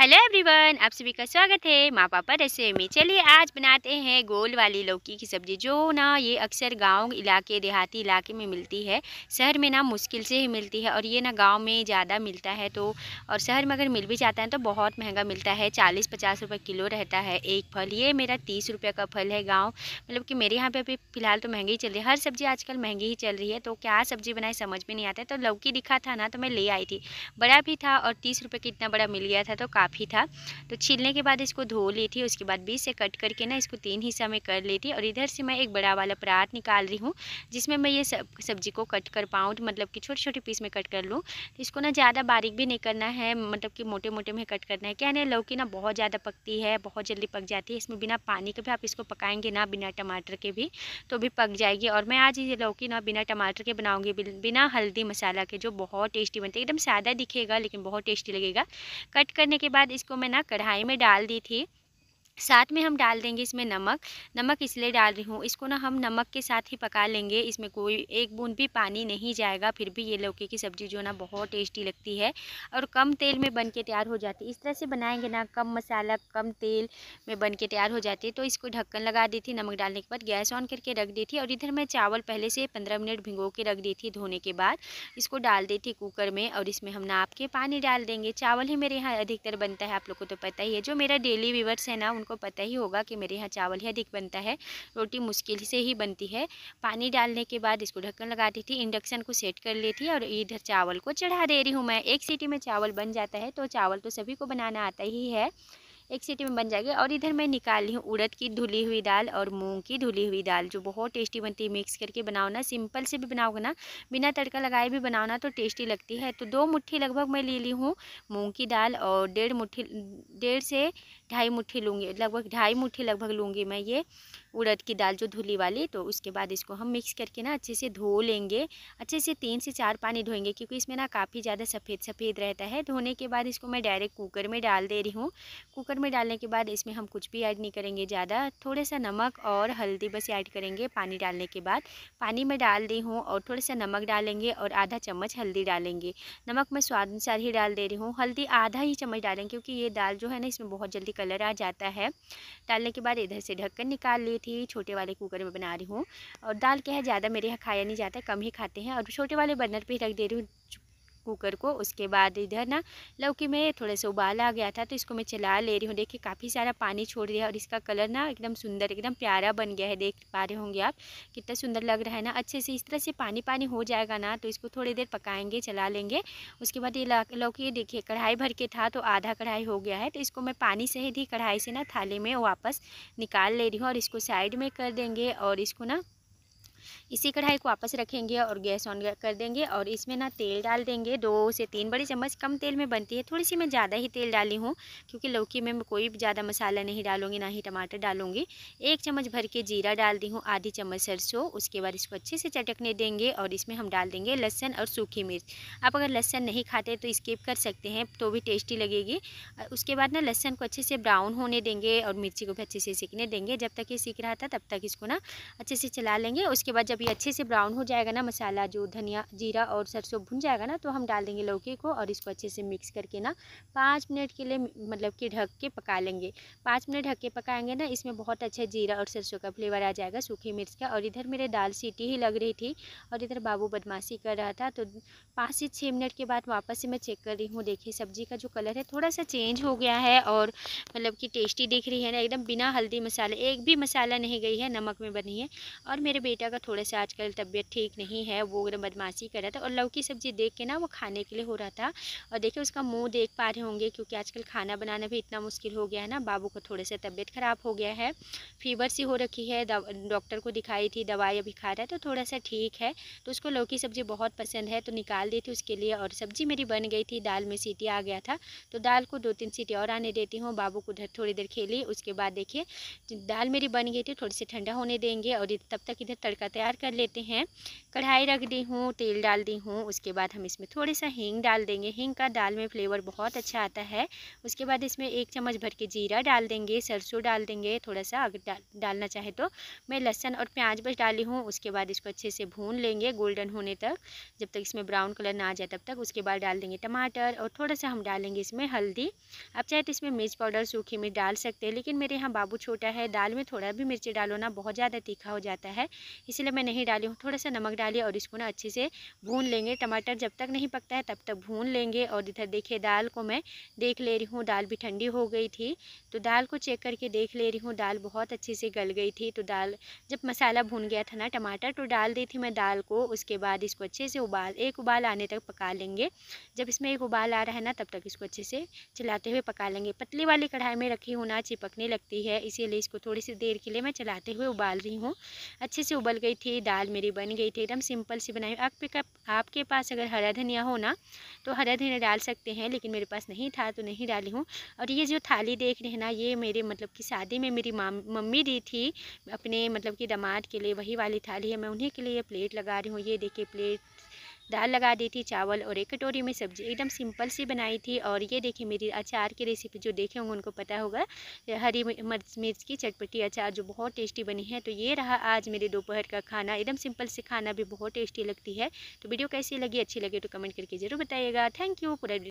hello everyone आप सभी का स्वागत है माँ पापा रसोई में चलिए आज बनाते हैं गोल वाली लौकी की सब्ज़ी जो ना ये अक्सर गांव इलाके देहाती इलाके में मिलती है शहर में ना मुश्किल से ही मिलती है और ये ना गांव में ज़्यादा मिलता है तो और शहर में अगर मिल भी जाता है तो बहुत महंगा मिलता है चालीस पचास रुपये किलो रहता है एक फल ये मेरा तीस रुपये का फल है गाँव मतलब कि मेरे यहाँ पर अभी फ़िलहाल तो महंगी ही चल रही है हर सब्ज़ी आजकल महंगी ही चल रही है तो क्या सब्ज़ी बनाए समझ में नहीं आता तो लौकी दिखा था ना तो मैं ले आई थी बड़ा भी था और तीस रुपये का बड़ा मिल गया था तो काफ़ी था तो छीलने के बाद इसको धो ली थी उसके बाद बीच से कट करके ना इसको तीन हिस्सा में कर ली थी और इधर से मैं एक बड़ा वाला परात निकाल रही हूँ जिसमें मैं ये सब सब्जी को कट कर पाऊँ मतलब कि छोटे छोटे पीस में कट कर लूँ तो इसको ना ज़्यादा बारीक भी नहीं करना है मतलब कि मोटे मोटे में कट करना है क्या नहीं लौकी ना बहुत ज़्यादा पकती है बहुत जल्दी पक जाती है इसमें बिना पानी के भी आप इसको पकाएंगे ना बिना टमाटर के भी तो भी पक जाएगी और मैं आज ये लौकी ना बिना टमाटर के बनाऊँगी बिना हल्दी मसाला के जो बहुत टेस्टी बनती है एकदम सादा दिखेगा लेकिन बहुत टेस्टी लगेगा कट करने के बाद इसको मैं ना कढ़ाई में डाल दी थी साथ में हम डाल देंगे इसमें नमक नमक इसलिए डाल रही हूँ इसको ना हम नमक के साथ ही पका लेंगे इसमें कोई एक बूंद भी पानी नहीं जाएगा फिर भी ये लौकी की सब्ज़ी जो ना बहुत टेस्टी लगती है और कम तेल में बन के तैयार हो जाती है इस तरह से बनाएंगे ना कम मसाला कम तेल में बन के तैयार हो जाती है तो इसको ढक्कन लगा दी थी नमक डालने के बाद गैस ऑन करके रख दी थी और इधर मैं चावल पहले से पंद्रह मिनट भिगो के रख दी थी धोने के बाद इसको डाल दी थी कुकर में और इसमें हम नाप के पानी डाल देंगे चावल ही मेरे यहाँ अधिकतर बनता है आप लोग को तो पता ही है जो मेरा डेली व्यूवर्स है ना को पता ही होगा कि मेरे यहाँ चावल ही अधिक बनता है रोटी मुश्किल से ही बनती है पानी डालने के बाद इसको ढक्कन लगा दी थी इंडक्शन को सेट कर ली थी और इधर चावल को चढ़ा दे रही हूँ मैं एक सीटी में चावल बन जाता है तो चावल तो सभी को बनाना आता ही है एक सीटी में बन जाएगी और इधर मैं निकाल ली हूँ उड़द की धुली हुई दाल और मूंग की धुली हुई दाल जो बहुत टेस्टी बनती है मिक्स करके बनाओ ना सिंपल से भी बनाओगे ना बिना तड़का लगाए भी बनाओ ना तो टेस्टी लगती है तो दो मुट्ठी लगभग मैं ले ली हूँ मूँग की दाल और डेढ़ मुट्ठी डेढ़ से ढाई मुट्ठी लूँगी लगभग ढाई मुट्ठी लगभग लूँगी मैं ये उड़द की दाल जो धुली वाली तो उसके बाद इसको हम मिक्स करके ना अच्छे से धो लेंगे अच्छे से तीन से चार पानी धोएंगे क्योंकि इसमें ना काफ़ी ज़्यादा सफ़ेद सफ़ेद रहता है धोने के बाद इसको मैं डायरेक्ट कुकर में डाल दे रही हूँ कुकर में डालने के बाद इसमें हम कुछ भी ऐड नहीं करेंगे ज़्यादा थोड़ा सा नमक और हल्दी बस ऐड करेंगे पानी डालने के बाद पानी में डाल रही हूँ और थोड़ा सा नमक डालेंगे और आधा चम्मच हल्दी डालेंगे नमक मैं स्वाद अनुसार ही डाल दे रही हूँ हल्दी आधा ही चम्मच डालेंगे क्योंकि ये दाल जो है ना इसमें बहुत जल्दी कलर आ जाता है डालने के बाद इधर से ढक्कन निकाल ली ही छोटे वाले कुकर में बना रही हूँ और दाल क्या है ज़्यादा मेरे यहाँ खाया नहीं जाता कम ही खाते हैं और छोटे वाले बर्नर पर रख दे रही हूँ कुकर को उसके बाद इधर ना लौकी में थोड़ा सा उबाल आ गया था तो इसको मैं चला ले रही हूँ देखिए काफ़ी सारा पानी छोड़ दिया और इसका कलर ना एकदम सुंदर एकदम प्यारा बन गया है देख पा रहे होंगे आप कितना सुंदर लग रहा है ना अच्छे से इस तरह से पानी पानी हो जाएगा ना तो इसको थोड़ी देर पकाएंगे चला लेंगे उसके बाद ये लौकी देखिए कढ़ाई भर के था तो आधा कढ़ाई हो गया है तो इसको मैं पानी सहित ही कढ़ाई से ना थाली में वापस निकाल ले रही हूँ और इसको साइड में कर देंगे और इसको ना इसी कढ़ाई को आपस रखेंगे और गैस ऑन कर देंगे और इसमें ना तेल डाल देंगे दो से तीन बड़ी चम्मच कम तेल में बनती है थोड़ी सी मैं ज़्यादा ही तेल डाली हूँ क्योंकि लौकी में मैं कोई ज़्यादा मसाला नहीं डालूंगी ना ही टमाटर डालूंगी एक चम्मच भर के जीरा डाल दी हूँ आधी चम्मच सरसों उसके बाद इसको अच्छे से चटकने देंगे और इसमें हम डाल देंगे लहसन और सूखी मिर्च आप अगर लहसन नहीं खाते तो स्किप कर सकते हैं तो भी टेस्टी लगेगी उसके बाद ना लहसन को अच्छे से ब्राउन होने देंगे और मिर्ची को भी अच्छे से सीखने देंगे जब तक ये सीख रहा था तब तक इसको ना अच्छे से चला लेंगे उसके बाद जब ये अच्छे से ब्राउन हो जाएगा ना मसाला जो धनिया जीरा और सरसों भुन जाएगा ना तो हम डाल देंगे लौकी को और इसको अच्छे से मिक्स करके ना पाँच मिनट के लिए मतलब कि ढक के पका लेंगे पाँच मिनट ढक के पकाएंगे ना इसमें बहुत अच्छा जीरा और सरसों का फ्लेवर आ जाएगा सूखी मिर्च का और इधर मेरे दाल सीटी ही लग रही थी और इधर बाबू बदमाशी कर रहा था तो पाँच से छः मिनट के बाद वापस से मैं चेक कर रही हूँ देखिए सब्जी का जो कलर है थोड़ा सा चेंज हो गया है और मतलब कि टेस्टी दिख रही है ना एकदम बिना हल्दी मसाले एक भी मसाला नहीं गई है नमक में बनी है और मेरे बेटा का का थोड़ा सा आजकल तबीयत ठीक नहीं है वो बदमाशी कर रहा था और लौकी सब्जी देख के ना वो खाने के लिए हो रहा था और देखिए उसका मुँह देख पा रहे होंगे क्योंकि आजकल खाना बनाना भी इतना मुश्किल हो गया है ना बाबू को थोड़े से तबीयत ख़राब हो गया है फीवर सी हो रखी है डॉक्टर को दिखाई थी दवाई अभी खा रहा है तो थोड़ा सा ठीक है तो उसको लौकी सब्जी बहुत पसंद है तो निकाल दी थी उसके लिए और सब्जी मेरी बन गई थी दाल में सीटी आ गया था तो दाल को दो तीन सीटी और आने देती हूँ बाबू को उधर थोड़ी देर खेली उसके बाद देखिए दाल मेरी बन गई थी थोड़ी सी ठंडा होने देंगे और तब तक इधर तड़का का तैयार कर लेते हैं कढ़ाई रख दी हूँ तेल डाल दी हूँ उसके बाद हम इसमें थोड़े सा हींग डाल देंगे हींग का दाल में फ्लेवर बहुत अच्छा आता है उसके बाद इसमें एक चम्मच भर के जीरा डाल देंगे सरसों डाल देंगे थोड़ा सा अगर डाल, डालना चाहे तो मैं लहसन और प्याज बस डाली हूँ उसके बाद इसको अच्छे से भून लेंगे गोल्डन होने तक जब तक इसमें ब्राउन कलर ना आ जाए तब तक उसके बाद डाल देंगे टमाटर और थोड़ा सा हम डालेंगे इसमें हल्दी आप चाहे तो इसमें मिर्च पाउडर सूखी मिर्च डाल सकते हैं लेकिन मेरे यहाँ बाबू छोटा है दाल में थोड़ा भी मिर्ची डालो ना बहुत ज़्यादा तीखा हो जाता है इसलिए मैं नहीं डाली हूँ थोड़ा सा नमक डाली और इसको ना अच्छे से भून लेंगे टमाटर जब तक नहीं पकता है तब तक भून लेंगे और इधर देखिए दाल को मैं देख ले रही हूँ दाल भी ठंडी हो गई थी तो दाल को चेक करके देख ले रही हूँ दाल बहुत अच्छे से गल गई थी तो दाल जब मसाला भून गया था ना टमाटर तो डाल दी थी मैं दाल को उसके बाद इसको अच्छे से उबाल एक उबाल आने तक पका लेंगे जब इसमें एक उबाल आ रहा है ना तब तक इसको अच्छे से चलाते हुए पका लेंगे पतली वाली कढ़ाई में रखी हूँ ना चिपकने लगती है इसीलिए इसको थोड़ी सी देर के लिए मैं चलाते हुए उबाल रही हूँ अच्छे से उबल गई थी दाल मेरी बन गई थी एकदम सिंपल सी बनाई आपके आपके पास अगर हरा धनिया हो ना तो हरा धनिया डाल सकते हैं लेकिन मेरे पास नहीं था तो नहीं डाली हूँ और ये जो थाली देख रहे हैं ना ये मेरे मतलब कि शादी में मेरी मम्मी दी थी अपने मतलब कि दामाद के लिए वही वाली थाली है मैं उन्हीं के लिए प्लेट लगा रही हूँ ये देखिए प्लेट दाल लगा दी थी चावल और एक कटोरी में सब्जी एकदम सिंपल सी बनाई थी और ये देखिए मेरी अचार की रेसिपी जो देखे होंगे उनको पता होगा हरी मिर्च मिर्च की चटपटी अचार जो बहुत टेस्टी बनी है तो ये रहा आज मेरे दोपहर का खाना एकदम सिंपल से खाना भी बहुत टेस्टी लगती है तो वीडियो कैसी लगी अच्छी लगी तो कमेंट करके ज़रूर बताइएगा थैंक यू पूरा